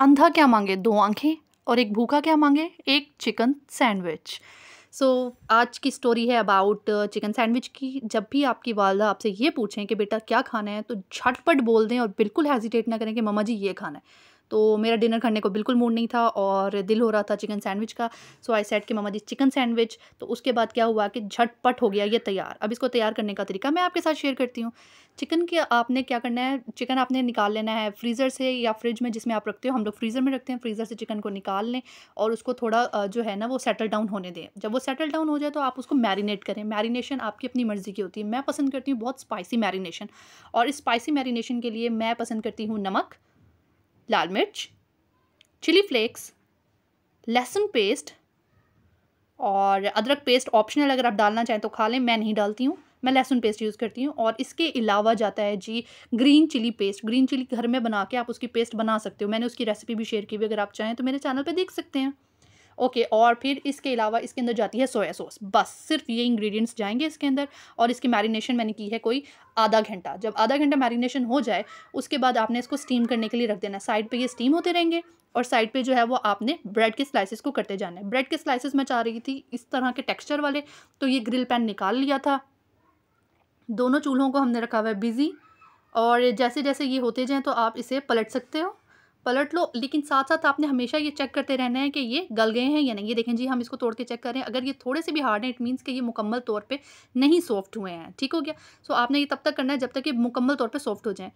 अंधा क्या मांगे दो आंखें और एक भूखा क्या मांगे एक चिकन सैंडविच सो so, आज की स्टोरी है अबाउट चिकन सैंडविच की जब भी आपकी वालदा आपसे ये पूछें कि बेटा क्या खाना है तो झटपट बोल दें और बिल्कुल हेजिटेट ना करें कि मम्मा जी ये खाना है तो मेरा डिनर करने को बिल्कुल मूड नहीं था और दिल हो रहा था चिकन सैंडविच का सो आई सेट कि मामा जी चिकन सैंडविच तो उसके बाद क्या हुआ कि झटपट हो गया ये तैयार अब इसको तैयार करने का तरीका मैं आपके साथ शेयर करती हूँ चिकन के आपने क्या करना है चिकन आपने निकाल लेना है फ्रीज़र से या फ्रिज में जिसमें आप रखते हो हम लोग फ्रीज़र में रखते हैं फ्रीज़र से चिकन को निकाल लें और उसको थोड़ा जो है ना वो सेटल डाउन होने दें जब वो सेटल डाउन हो जाए तो आप उसको मैरिनेट करें मैरिनेशन आपकी अपनी मर्ज़ी की होती है मैं पसंद करती हूँ बहुत स्पाइसी मैरिनेशन और इस स्पाइसी मैरिनेशन के लिए मैं पसंद करती हूँ नमक लाल मिर्च चिली फ्लेक्स लहसुन पेस्ट और अदरक पेस्ट ऑप्शनल अगर आप डालना चाहें तो खा लें मैं नहीं डालती हूँ मैं लहसुन पेस्ट यूज़ करती हूँ और इसके अलावा जाता है जी green chilli paste green chilli घर में बना के आप उसकी पेस्ट बना सकते हो मैंने उसकी रेसिपी भी शेयर की हुई अगर आप चाहें तो मेरे चैनल पर देख सकते हैं ओके और फिर इसके अलावा इसके अंदर जाती है सोया सॉस बस सिर्फ ये इंग्रेडिएंट्स जाएंगे इसके अंदर और इसकी मैरिनेशन मैंने की है कोई आधा घंटा जब आधा घंटा मैरिनेशन हो जाए उसके बाद आपने इसको स्टीम करने के लिए रख देना साइड पे ये स्टीम होते रहेंगे और साइड पे जो है वो आपने ब्रेड के स्लाइसेस को करते जाना है ब्रेड के स्लाइसेस मैं चाह रही थी इस तरह के टेक्सचर वाले तो ये ग्रिल पैन निकाल लिया था दोनों चूल्हों को हमने रखा हुआ है बिज़ी और जैसे जैसे ये होते जाएँ तो आप इसे पलट सकते हो पलट लो लेकिन साथ साथ आपने हमेशा ये चेक करते रहना है कि ये गल गए हैं या नहीं ये देखें जी हम इसको तोड़ के चेक करें अगर ये थोड़े से भी हार्ड हैं इट मीन्स कि ये मुकम्मल तौर पे नहीं सॉफ्ट हुए हैं ठीक हो गया सो आपने ये तब तक करना है जब तक ये मुकम्मल तौर पे सॉफ्ट हो जाएं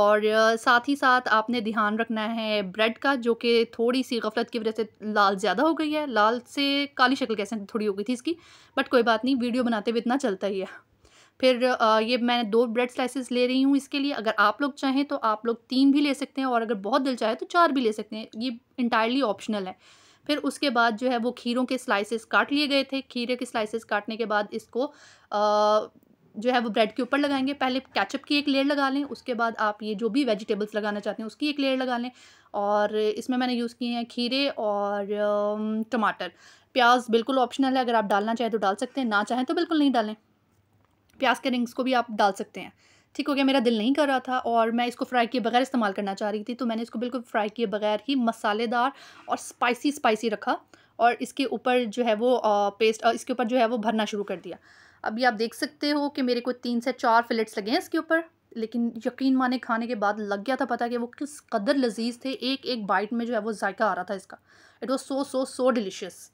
और साथ ही साथ आपने ध्यान रखना है ब्रेड का जो कि थोड़ी सी गफलत की वजह से लाल ज़्यादा हो गई है लाल से काली शक्ल कैसे थोड़ी हो गई थी इसकी बट कोई बात नहीं वीडियो बनाते हुए इतना चलता ही है फिर ये मैंने दो ब्रेड स्लाइसिस ले रही हूँ इसके लिए अगर आप लोग चाहें तो आप लोग तीन भी ले सकते हैं और अगर बहुत दिल चाहे तो चार भी ले सकते हैं ये इंटायरली ऑप्शनल है फिर उसके बाद जो है वो खीरों के स्लाइसेस काट लिए गए थे खीरे के स्लाइसेस काटने के बाद इसको आ, जो है वो ब्रेड के ऊपर लगाएंगे पहले कैचअप की एक लेयर लगा लें उसके बाद आप ये जो भी वेजिटेबल्स लगाना चाहते हैं उसकी एक लेयर लगा लें और इसमें मैंने यूज़ किए हैं खीरे और टमाटर प्याज बिल्कुल ऑप्शनल है अगर आप डालना चाहें तो डाल सकते हैं ना चाहें तो बिल्कुल नहीं डालें प्याज के रिंग्स को भी आप डाल सकते हैं ठीक हो गया मेरा दिल नहीं कर रहा था और मैं इसको फ्राई किए बगैर इस्तेमाल करना चाह रही थी तो मैंने इसको बिल्कुल फ्राई किए बगैर ही मसालेदार और स्पाइसी स्पाइसी रखा और इसके ऊपर जो है वो पेस्ट इसके ऊपर जो है वो भरना शुरू कर दिया अभी आप देख सकते हो कि मेरे को तीन से चार फिलेट्स लगे हैं इसके ऊपर लेकिन यकीन माने खाने के बाद लग गया था पता कि वो किस कदर लजीज थे एक एक बाइट में जो है वो जायका आ रहा था इसका it was so so so delicious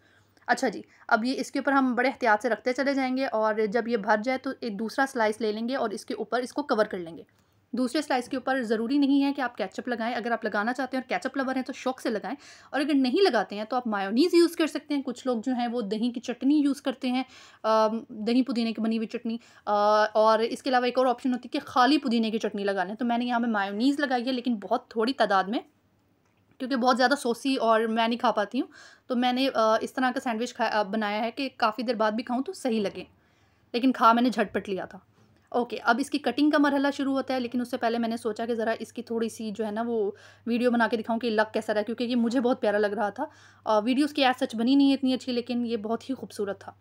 अच्छा जी अब ये इसके ऊपर हम बड़े एहतियात से रखते चले जाएंगे और जब ये भर जाए तो एक दूसरा स्लाइस ले लेंगे और इसके ऊपर इसको कवर कर लेंगे दूसरे स्लाइस के ऊपर ज़रूरी नहीं है कि आप कैचअप लगाएं अगर आप लगाना चाहते हैं और कैचअप लवर हैं तो शौक से लगाएं और अगर नहीं लगाते हैं तो आप मायोनीज़ यूज़ कर सकते हैं कुछ लोग जो हैं वो दही की चटनी यूज़ करते हैं दही पुदीने की बनी हुई चटनी और इसके अलावा एक और ऑप्शन होती है कि खाली पुदीने की चटनी लगा लें तो मैंने यहाँ पर मायोनीज़ लगाई है लेकिन बहुत थोड़ी तादाद में क्योंकि बहुत ज़्यादा सोसी और मैं नहीं खा पाती हूँ तो मैंने इस तरह का सैंडविच बनाया है कि काफ़ी देर बाद भी खाऊँ तो सही लगे लेकिन खा मैंने झटपट लिया था ओके अब इसकी कटिंग का मरहला शुरू होता है लेकिन उससे पहले मैंने सोचा कि ज़रा इसकी थोड़ी सी जो है ना वो वीडियो बना के दिखाऊँ कि लक कैसा रहा क्योंकि ये मुझे बहुत प्यारा लग रहा था और वीडियो उसकी ऐड सच बनी नहीं है इतनी अच्छी लेकिन ये बहुत ही खूबसूरत था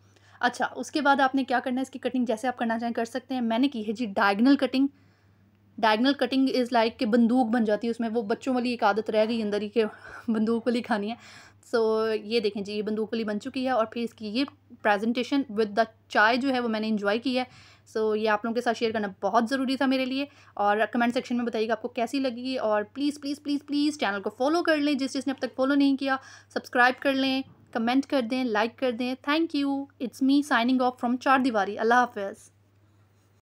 अच्छा उसके बाद आपने क्या करना है इसकी कटिंग जैसे आप करना चाहें कर सकते हैं मैंने की है जी diagonal cutting diagonal cutting is like कि बंदूक बन जाती है उसमें वो बच्चों वाली एक आदत रह गई अंदर ही के बंदूक वाली खानी है सो so, ये देखें जी ये बंदूक वाली बन चुकी है और फिर इसकी ये प्रेजेंटेशन विद द चाय जो है वो मैंने इन्जॉय की है सो so, ये आप लोगों के साथ शेयर करना बहुत ज़रूरी था मेरे लिए और कमेंट सेक्शन में बताइएगा आपको कैसी लगी और please please please please channel को फॉलो कर लें जिस जिसने अब तक फॉलो नहीं किया सब्सक्राइब कर लें कमेंट कर दें लाइक कर दें thank you it's me signing off from Char Diwari अल्लाह हाफिज़